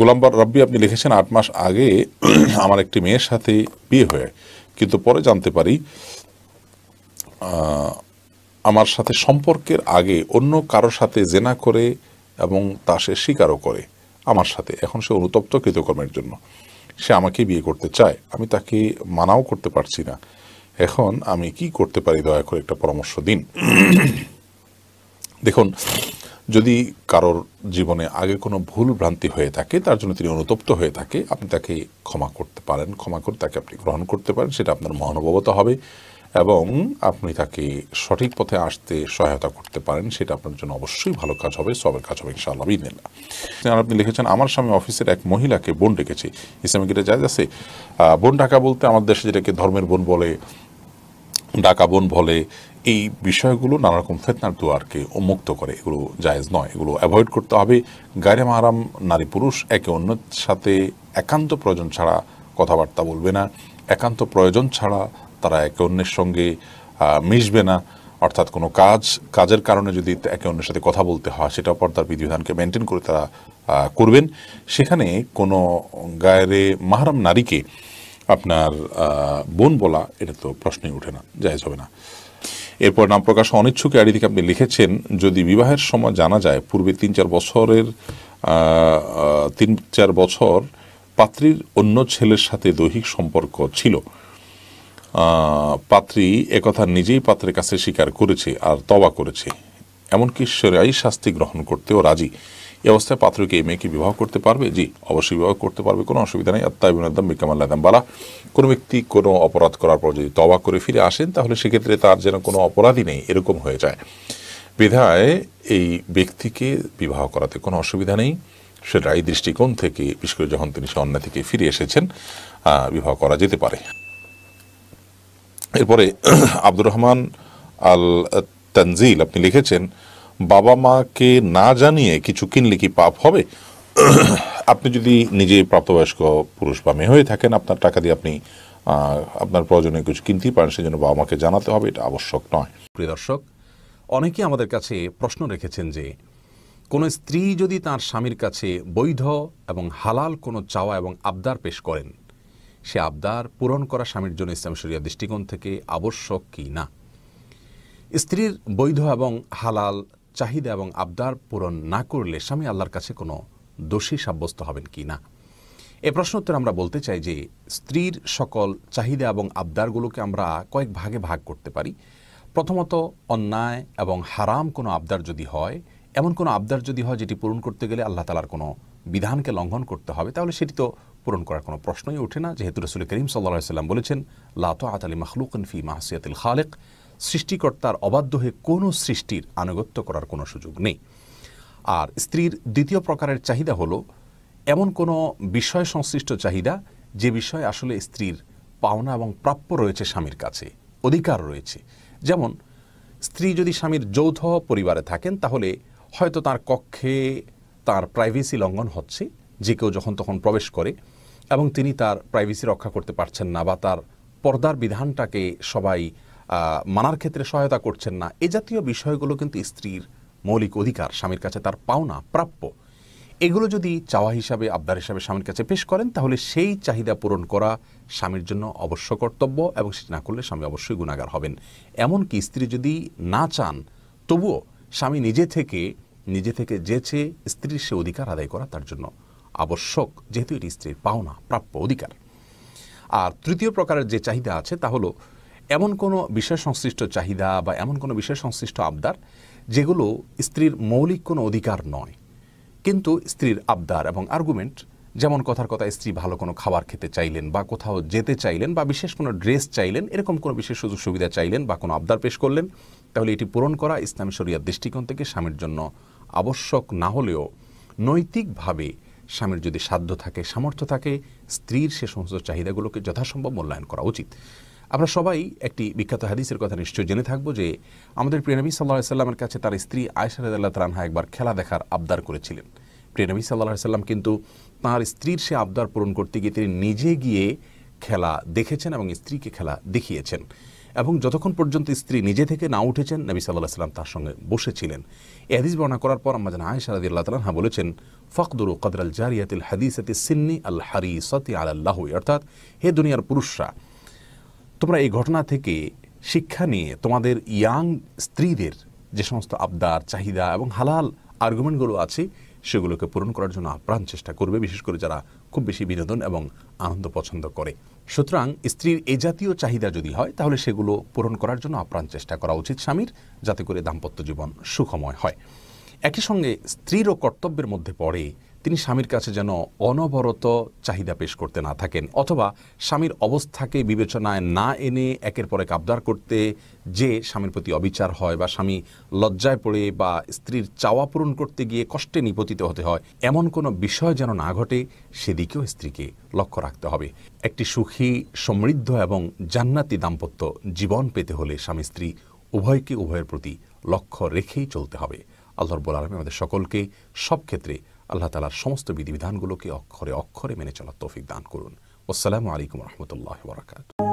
গোলাম্বার রাব্বি আপনি লিখেছেন আট মাস আগে আমার একটি মেয়ের সাথে বিয়ে হয়ে কিন্তু পরে জানতে পারি আমার সাথে সম্পর্কের আগে অন্য কারো সাথে জেনা করে এবং তা সে স্বীকারও করে আমার সাথে এখন সে অনুতপ্ত কৃতকর্মের জন্য সে আমাকে বিয়ে করতে চায় আমি তাকে মানাও করতে পারছি না এখন আমি কি করতে পারি দয়া করে একটা পরামর্শ দিন দেখুন যদি কারোর জীবনে আগে কোনো ভুল ভ্রান্তি হয়ে থাকে তার জন্য তিনি অনুতপ্ত হয়ে থাকে আপনি তাকে ক্ষমা করতে পারেন ক্ষমা করে তাকে আপনি গ্রহণ করতে পারেন সেটা আপনার মহানুভবতা হবে এবং আপনি তাকে সঠিক পথে আসতে সহায়তা করতে পারেন সেটা আপনার জন্য অবশ্যই ভালো কাজ হবে সবের কাজ হবে ইনশাআল্লাহ বিদিনিল্লা আর আপনি লিখেছেন আমার স্বামী অফিসের এক মহিলাকে বোন ডেকেছে ইসলামিক এটা যায় আছে বোন ঢাকা বলতে আমাদের দেশে যেটাকে ধর্মের বোন বলে ডাকাবন বলে এই বিষয়গুলো নানারকম ফেতনার দুয়ারকে উন্মুক্ত করে এগুলো জায়েজ নয় এগুলো অ্যাভয়েড করতে হবে গায়ে মারাম নারী পুরুষ একে অন্যের সাথে একান্ত প্রয়োজন ছাড়া কথাবার্তা বলবে না একান্ত প্রয়োজন ছাড়া তারা একে অন্যের সঙ্গে মিশবে না অর্থাৎ কোনো কাজ কাজের কারণে যদি একে অন্যের সাথে কথা বলতে হয় সেটা পর্দার বিধিবিধানকে মেনটেন করে তারা করবেন সেখানে কোনো গায়ের মাহারাম নারীকে আপনার বোন বলা এটা তো প্রশ্নই উঠে না জায়জ হবে না এরপর নাম প্রকাশ অনিচ্ছুক আড়ি থেকে আপনি লিখেছেন যদি বিবাহের সময় জানা যায় পূর্বে তিন চার বছরের তিন চার বছর পাত্রীর অন্য ছেলের সাথে দৈহিক সম্পর্ক ছিল পাত্রী একথা নিজেই পাত্রের কাছে স্বীকার করেছে আর তবা করেছে এমনকি সেরাই শাস্তি গ্রহণ করতেও রাজি এই অবস্থায় পাত্র কি এই মেয়েকে বিবাহ করতে পারবে জি অবশ্যই বিবাহ করতে পারবে কোনো অসুবিধা নেই আত্মা ইবিনাদ্দাম আদম বালা কোনো ব্যক্তি কোনো অপরাধ করার পর যদি তবা করে ফিরে আসেন তাহলে সেক্ষেত্রে তার যেন কোনো অপরাধই নেই এরকম হয়ে যায় বিধায় এই ব্যক্তিকে বিবাহ করাতে কোনো অসুবিধা নেই সেটা এই দৃষ্টিকোণ থেকে বিশেষ করে যখন তিনি সন্ন্যা থেকে ফিরে এসেছেন বিবাহ করা যেতে পারে এরপরে আব্দুর রহমান আল তানজিল আপনি লিখেছেন বাবা মাকে না জানিয়ে কিছু কিনলে কি পাপ হবে আপনি যদি নিজে প্রাপ্তবয়স্ক পুরুষ বা মেয়ে হয়ে থাকেন আপনার টাকা দিয়ে আপনি আপনার প্রয়োজনীয় কিছু কিনতেই পারেন সেজন্য বাবা মাকে জানাতে হবে এটা আবশ্যক নয় প্রিয় দর্শক অনেকে আমাদের কাছে প্রশ্ন রেখেছেন যে কোনো স্ত্রী যদি তার স্বামীর কাছে বৈধ এবং হালাল কোনো চাওয়া এবং আবদার পেশ করেন সে আবদার পূরণ করা স্বামীর জন্য ইসলাম শরিয়া দৃষ্টিকোণ থেকে আবশ্যক কি না স্ত্রীর বৈধ এবং হালাল চাহিদা এবং আবদার পূরণ না করলে স্বামী আল্লাহর কাছে কোনো দোষী সাব্যস্ত হবেন কি না এ প্রশ্নোত্তর আমরা বলতে চাই যে স্ত্রীর সকল চাহিদা এবং আবদারগুলোকে আমরা কয়েক ভাগে ভাগ করতে পারি প্রথমত অন্যায় এবং হারাম কোনো আবদার যদি হয় এমন কোনো আবদার যদি হয় যেটি পূরণ করতে গেলে আল্লাহ তালার কোনো বিধানকে লঙ্ঘন করতে হবে তাহলে সেটি তো পূরণ করার কোনো প্রশ্নই ওঠে না যেহেতু রসুল করিম সাল্লা সাল্লাম বলেছেন লাতো আতালি আলী মখলুকন ফি মাহসিয়াতিল খালেক সৃষ্টিকর্তার অবাধ্য হয়ে কোনো সৃষ্টির আনুগত্য করার কোনো সুযোগ নেই আর স্ত্রীর দ্বিতীয় প্রকারের চাহিদা হলো এমন কোনো বিষয় সংশ্লিষ্ট চাহিদা যে বিষয়ে আসলে স্ত্রীর পাওনা এবং প্রাপ্য রয়েছে স্বামীর কাছে অধিকার রয়েছে যেমন স্ত্রী যদি স্বামীর যৌথ পরিবারে থাকেন তাহলে হয়তো তার কক্ষে তার প্রাইভেসি লঙ্ঘন হচ্ছে যে কেউ যখন তখন প্রবেশ করে এবং তিনি তার প্রাইভেসি রক্ষা করতে পারছেন না বা তার পর্দার বিধানটাকে সবাই মানার ক্ষেত্রে সহায়তা করছেন না এ জাতীয় বিষয়গুলো কিন্তু স্ত্রীর মৌলিক অধিকার স্বামীর কাছে তার পাওনা প্রাপ্য এগুলো যদি চাওয়া হিসাবে আবদার হিসাবে স্বামীর কাছে পেশ করেন তাহলে সেই চাহিদা পূরণ করা স্বামীর জন্য অবশ্য কর্তব্য এবং সেটি না করলে স্বামী অবশ্যই গুণাগার হবেন এমনকি স্ত্রী যদি না চান তবুও স্বামী নিজে থেকে নিজে থেকে যেছে স্ত্রীর সে অধিকার আদায় করা তার জন্য আবশ্যক যেহেতু এটি স্ত্রীর পাওনা প্রাপ্য অধিকার আর তৃতীয় প্রকারের যে চাহিদা আছে তা হলো এমন কোনো বিষয় সংশ্লিষ্ট চাহিদা বা এমন কোনো বিষয় সংশ্লিষ্ট আবদার যেগুলো স্ত্রীর মৌলিক কোনো অধিকার নয় কিন্তু স্ত্রীর আবদার এবং আর্গুমেন্ট যেমন কথার কথা স্ত্রী ভালো কোনো খাবার খেতে চাইলেন বা কোথাও যেতে চাইলেন বা বিশেষ কোনো ড্রেস চাইলেন এরকম কোনো বিশেষ সুযোগ সুবিধা চাইলেন বা কোনো আবদার পেশ করলেন তাহলে এটি পূরণ করা ইসলামী শরিয়ার দৃষ্টিকোণ থেকে স্বামীর জন্য আবশ্যক না হলেও নৈতিকভাবে স্বামীর যদি সাধ্য থাকে সামর্থ্য থাকে স্ত্রীর সে সমস্ত চাহিদাগুলোকে যথাসম্ভব মূল্যায়ন করা উচিত আমরা সবাই একটি বিখ্যাত হাদিসের কথা নিশ্চয়ই জেনে থাকব যে আমাদের প্রিয়নবী সাল্লাহ সাল্লামের কাছে তার স্ত্রী আয়সার রাজাল্লাহ তালানহা একবার খেলা দেখার আবদার করেছিলেন প্রিয়নবী সাল্লাহ সাল্লাম কিন্তু তাঁর স্ত্রীর সে আবদার পূরণ করতে গিয়ে তিনি নিজে গিয়ে খেলা দেখেছেন এবং স্ত্রীকে খেলা দেখিয়েছেন এবং যতক্ষণ পর্যন্ত স্ত্রী নিজে থেকে না উঠেছেন নবী সাল্লাহ সাল্লাম তার সঙ্গে বসেছিলেন এ হাদিস বর্ণনা করার পর আমাজান আয়সা রাদি আল্লাহ তালহা বলেছেন ফকদুরু কদরাল জারিয়াতিল হাদিস সিন্নি আল হারি সতি আল্লাহ অর্থাৎ হে দুনিয়ার পুরুষরা তোমরা এই ঘটনা থেকে শিক্ষা নিয়ে তোমাদের ইয়াং স্ত্রীদের যে সমস্ত আবদার চাহিদা এবং হালাল আর্গুমেন্টগুলো আছে সেগুলোকে পূরণ করার জন্য আপ্রাণ চেষ্টা করবে বিশেষ করে যারা খুব বেশি বিনোদন এবং আনন্দ পছন্দ করে সুতরাং স্ত্রীর এ জাতীয় চাহিদা যদি হয় তাহলে সেগুলো পূরণ করার জন্য আপ্রাণ চেষ্টা করা উচিত স্বামীর যাতে করে দাম্পত্য জীবন সুখময় হয় একই সঙ্গে স্ত্রীরও কর্তব্যের মধ্যে পড়ে তিনি স্বামীর কাছে যেন অনবরত চাহিদা পেশ করতে না থাকেন অথবা স্বামীর অবস্থাকে বিবেচনায় না এনে একের পরে কাবদার করতে যে স্বামীর প্রতি অবিচার হয় বা স্বামী লজ্জায় পড়ে বা স্ত্রীর চাওয়া পূরণ করতে গিয়ে কষ্টে নিপতিত হতে হয় এমন কোনো বিষয় যেন না ঘটে সেদিকেও স্ত্রীকে লক্ষ্য রাখতে হবে একটি সুখী সমৃদ্ধ এবং জান্নাতি দাম্পত্য জীবন পেতে হলে স্বামী স্ত্রী উভয়কে উভয়ের প্রতি লক্ষ্য রেখেই চলতে হবে আল্লাহর বোল আলমী আমাদের সকলকে সব ক্ষেত্রে আল্লাহ তালার সমস্ত বিধিবিধানগুলোকে অক্ষরে অক্ষরে মেনে চলার তৌফিক দান করুন আসসালামু আলাইকুম রহমতুল্লাহ বরাকাত